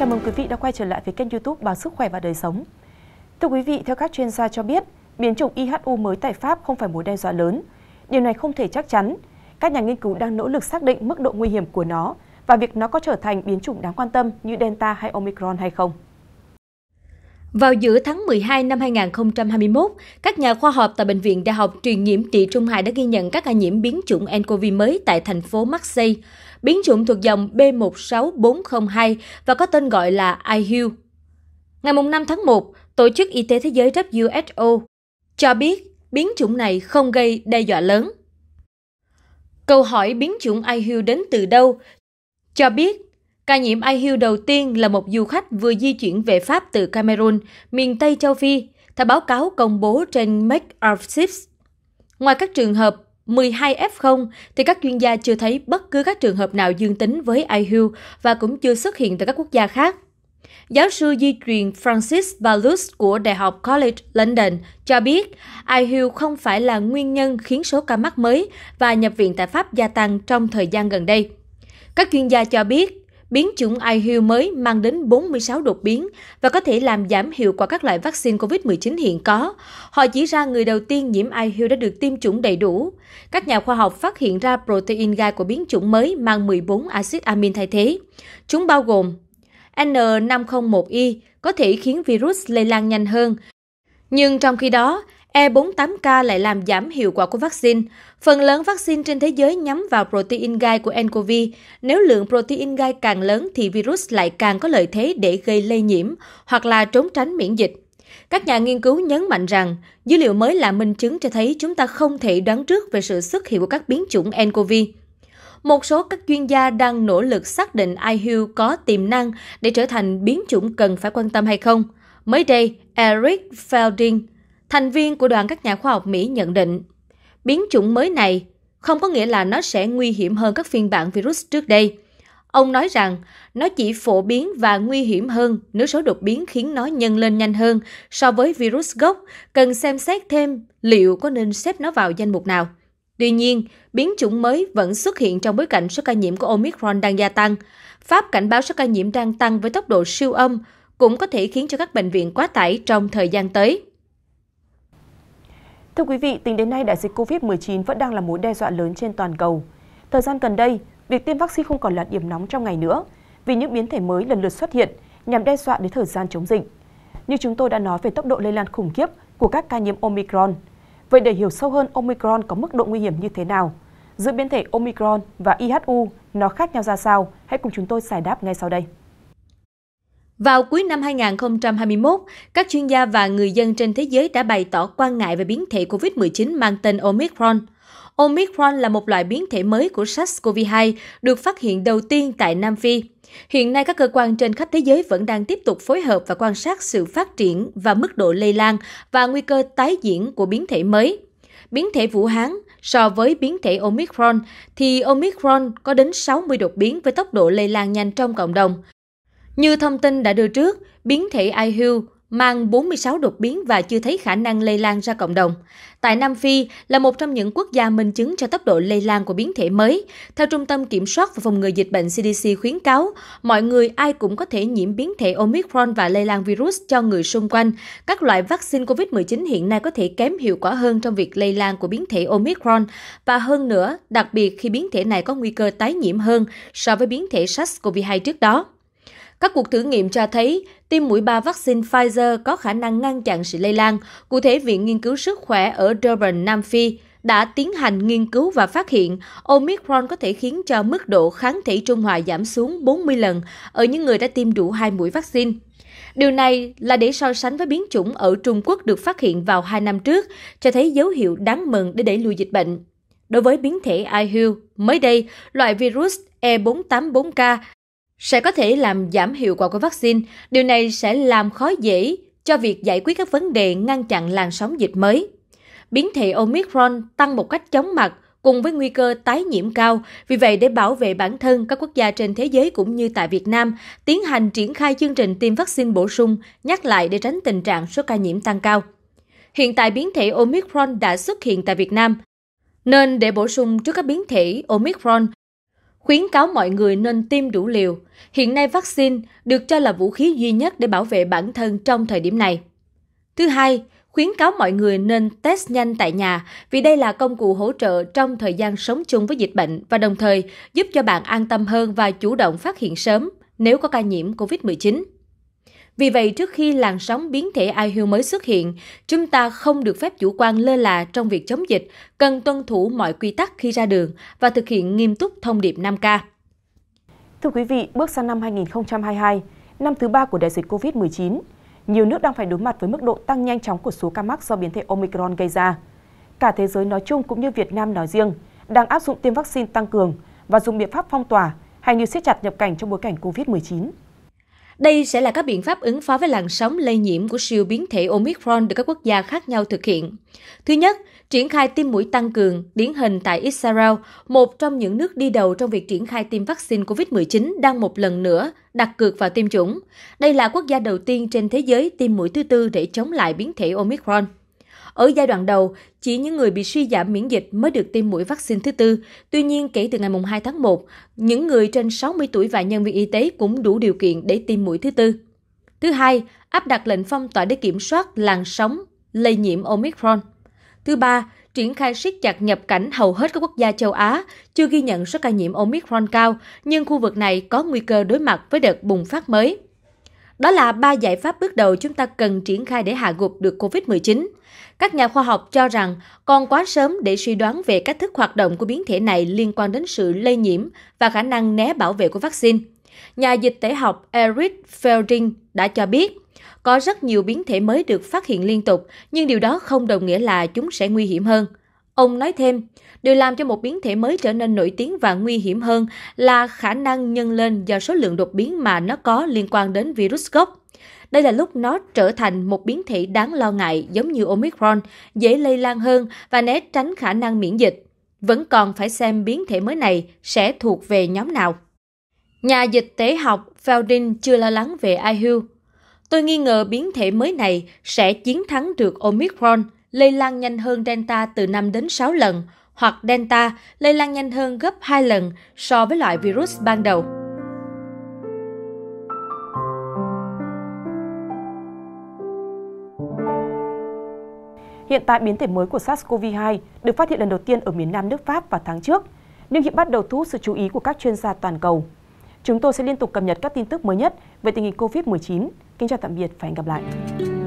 Chào mừng quý vị đã quay trở lại với kênh youtube Báo Sức Khỏe và Đời Sống. Thưa quý vị, theo các chuyên gia cho biết, biến chủng IHU mới tại Pháp không phải mối đe dọa lớn. Điều này không thể chắc chắn. Các nhà nghiên cứu đang nỗ lực xác định mức độ nguy hiểm của nó và việc nó có trở thành biến chủng đáng quan tâm như Delta hay Omicron hay không. Vào giữa tháng 12 năm 2021, các nhà khoa học tại Bệnh viện Đại học Truyền nhiễm Trị Trung Hải đã ghi nhận các ca nhiễm biến chủng nCoV mới tại thành phố Marseille. Biến chủng thuộc dòng B16402 và có tên gọi là IHU. Ngày 5 tháng 1, Tổ chức Y tế Thế giới WHO cho biết biến chủng này không gây đe dọa lớn. Câu hỏi biến chủng IHU đến từ đâu? Cho biết Ca nhiễm IHU đầu tiên là một du khách vừa di chuyển về Pháp từ Cameroon, miền Tây châu Phi, theo báo cáo công bố trên Make of Six. Ngoài các trường hợp 12 F0 thì các chuyên gia chưa thấy bất cứ các trường hợp nào dương tính với IHU và cũng chưa xuất hiện tại các quốc gia khác. Giáo sư di truyền Francis Balus của Đại học College London cho biết IHU không phải là nguyên nhân khiến số ca mắc mới và nhập viện tại Pháp gia tăng trong thời gian gần đây. Các chuyên gia cho biết biến chủng ihu mới mang đến 46 đột biến và có thể làm giảm hiệu quả các loại vaccine covid 19 hiện có họ chỉ ra người đầu tiên nhiễm ihu đã được tiêm chủng đầy đủ các nhà khoa học phát hiện ra protein gai của biến chủng mới mang 14 axit amin thay thế chúng bao gồm N501Y có thể khiến virus lây lan nhanh hơn. Nhưng trong khi đó, E 48K lại làm giảm hiệu quả của vaccine. Phần lớn vaccine trên thế giới nhắm vào protein gai của nCoV. Nếu lượng protein gai càng lớn thì virus lại càng có lợi thế để gây lây nhiễm hoặc là trốn tránh miễn dịch. Các nhà nghiên cứu nhấn mạnh rằng, dữ liệu mới là minh chứng cho thấy chúng ta không thể đoán trước về sự xuất hiện của các biến chủng nCoV. Một số các chuyên gia đang nỗ lực xác định IHU có tiềm năng để trở thành biến chủng cần phải quan tâm hay không. Mới đây, Eric Felding, Thành viên của đoàn các nhà khoa học Mỹ nhận định, biến chủng mới này không có nghĩa là nó sẽ nguy hiểm hơn các phiên bản virus trước đây. Ông nói rằng nó chỉ phổ biến và nguy hiểm hơn nếu số đột biến khiến nó nhân lên nhanh hơn so với virus gốc, cần xem xét thêm liệu có nên xếp nó vào danh mục nào. Tuy nhiên, biến chủng mới vẫn xuất hiện trong bối cảnh số ca nhiễm của Omicron đang gia tăng. Pháp cảnh báo số ca nhiễm đang tăng với tốc độ siêu âm cũng có thể khiến cho các bệnh viện quá tải trong thời gian tới. Thưa quý vị, tính đến nay đại dịch COVID-19 vẫn đang là mối đe dọa lớn trên toàn cầu. Thời gian gần đây, việc tiêm vaccine không còn là điểm nóng trong ngày nữa vì những biến thể mới lần lượt xuất hiện nhằm đe dọa đến thời gian chống dịch. Như chúng tôi đã nói về tốc độ lây lan khủng khiếp của các ca nhiễm Omicron. Vậy để hiểu sâu hơn Omicron có mức độ nguy hiểm như thế nào, giữa biến thể Omicron và IHU nó khác nhau ra sao, hãy cùng chúng tôi giải đáp ngay sau đây vào cuối năm 2021, các chuyên gia và người dân trên thế giới đã bày tỏ quan ngại về biến thể COVID 19 mang tên Omicron. Omicron là một loại biến thể mới của SARS-CoV-2 được phát hiện đầu tiên tại Nam Phi. Hiện nay các cơ quan trên khắp thế giới vẫn đang tiếp tục phối hợp và quan sát sự phát triển và mức độ lây lan và nguy cơ tái diễn của biến thể mới. Biến thể Vũ Hán so với biến thể Omicron thì Omicron có đến 60 đột biến với tốc độ lây lan nhanh trong cộng đồng, như thông tin đã đưa trước, biến thể ihu mang 46 đột biến và chưa thấy khả năng lây lan ra cộng đồng. Tại Nam Phi là một trong những quốc gia minh chứng cho tốc độ lây lan của biến thể mới. Theo Trung tâm Kiểm soát và Phòng ngừa Dịch bệnh CDC khuyến cáo, mọi người ai cũng có thể nhiễm biến thể Omicron và lây lan virus cho người xung quanh. Các loại vaccine COVID-19 hiện nay có thể kém hiệu quả hơn trong việc lây lan của biến thể Omicron và hơn nữa, đặc biệt khi biến thể này có nguy cơ tái nhiễm hơn so với biến thể SARS-CoV-2 trước đó các cuộc thử nghiệm cho thấy tiêm mũi ba vaccine Pfizer có khả năng ngăn chặn sự lây lan. Cụ thể, Viện Nghiên cứu Sức khỏe ở Durban, Nam Phi đã tiến hành nghiên cứu và phát hiện Omicron có thể khiến cho mức độ kháng thể trung hòa giảm xuống 40 lần ở những người đã tiêm đủ hai mũi vaccine. Điều này là để so sánh với biến chủng ở Trung Quốc được phát hiện vào hai năm trước, cho thấy dấu hiệu đáng mừng để đẩy lùi dịch bệnh. Đối với biến thể ihu, mới đây, loại virus E484K sẽ có thể làm giảm hiệu quả của vaccine. Điều này sẽ làm khó dễ cho việc giải quyết các vấn đề ngăn chặn làn sóng dịch mới. Biến thể Omicron tăng một cách chóng mặt cùng với nguy cơ tái nhiễm cao. Vì vậy, để bảo vệ bản thân, các quốc gia trên thế giới cũng như tại Việt Nam tiến hành triển khai chương trình tiêm vaccine bổ sung, nhắc lại để tránh tình trạng số ca nhiễm tăng cao. Hiện tại biến thể Omicron đã xuất hiện tại Việt Nam, nên để bổ sung trước các biến thể Omicron, khuyến cáo mọi người nên tiêm đủ liều. Hiện nay vaccine được cho là vũ khí duy nhất để bảo vệ bản thân trong thời điểm này. Thứ hai, khuyến cáo mọi người nên test nhanh tại nhà vì đây là công cụ hỗ trợ trong thời gian sống chung với dịch bệnh và đồng thời giúp cho bạn an tâm hơn và chủ động phát hiện sớm nếu có ca nhiễm COVID-19 vì vậy trước khi làn sóng biến thể ihu mới xuất hiện chúng ta không được phép chủ quan lơ là trong việc chống dịch cần tuân thủ mọi quy tắc khi ra đường và thực hiện nghiêm túc thông điệp 5 k Thưa quý vị, bước sang năm 2022, năm thứ ba của đại dịch COVID-19, nhiều nước đang phải đối mặt với mức độ tăng nhanh chóng của số ca mắc do biến thể Omicron gây ra. Cả thế giới nói chung cũng như Việt Nam nói riêng đang áp dụng tiêm vaccine tăng cường và dùng biện pháp phong tỏa hay như siết chặt nhập cảnh trong bối cảnh COVID-19. Đây sẽ là các biện pháp ứng phó với làn sóng lây nhiễm của siêu biến thể Omicron được các quốc gia khác nhau thực hiện. Thứ nhất, triển khai tiêm mũi tăng cường, điển hình tại Israel, một trong những nước đi đầu trong việc triển khai tiêm vaccine COVID-19 đang một lần nữa đặt cược vào tiêm chủng. Đây là quốc gia đầu tiên trên thế giới tiêm mũi thứ tư để chống lại biến thể Omicron. Ở giai đoạn đầu, chỉ những người bị suy giảm miễn dịch mới được tiêm mũi vaccine thứ tư. Tuy nhiên, kể từ ngày 2 tháng 1, những người trên 60 tuổi và nhân viên y tế cũng đủ điều kiện để tiêm mũi thứ tư. Thứ hai, áp đặt lệnh phong tỏa để kiểm soát làn sóng lây nhiễm Omicron. Thứ ba, triển khai siết chặt nhập cảnh hầu hết các quốc gia châu Á, chưa ghi nhận số ca nhiễm Omicron cao, nhưng khu vực này có nguy cơ đối mặt với đợt bùng phát mới. Đó là ba giải pháp bước đầu chúng ta cần triển khai để hạ gục được COVID-19. Các nhà khoa học cho rằng còn quá sớm để suy đoán về cách thức hoạt động của biến thể này liên quan đến sự lây nhiễm và khả năng né bảo vệ của vaccine. Nhà dịch tễ học Eric Felding đã cho biết, có rất nhiều biến thể mới được phát hiện liên tục, nhưng điều đó không đồng nghĩa là chúng sẽ nguy hiểm hơn. Ông nói thêm, điều làm cho một biến thể mới trở nên nổi tiếng và nguy hiểm hơn là khả năng nhân lên do số lượng đột biến mà nó có liên quan đến virus gốc. Đây là lúc nó trở thành một biến thể đáng lo ngại giống như Omicron, dễ lây lan hơn và né tránh khả năng miễn dịch. Vẫn còn phải xem biến thể mới này sẽ thuộc về nhóm nào. Nhà dịch tế học Felding chưa lo lắng về IHU. Tôi nghi ngờ biến thể mới này sẽ chiến thắng được Omicron – lây lan nhanh hơn Delta từ 5 đến 6 lần, hoặc Delta lây lan nhanh hơn gấp 2 lần so với loại virus ban đầu. Hiện tại biến thể mới của SARS-CoV-2 được phát hiện lần đầu tiên ở miền Nam nước Pháp vào tháng trước, nhưng hiện bắt đầu thu hút sự chú ý của các chuyên gia toàn cầu. Chúng tôi sẽ liên tục cập nhật các tin tức mới nhất về tình hình COVID-19. Kính chào tạm biệt và hẹn gặp lại.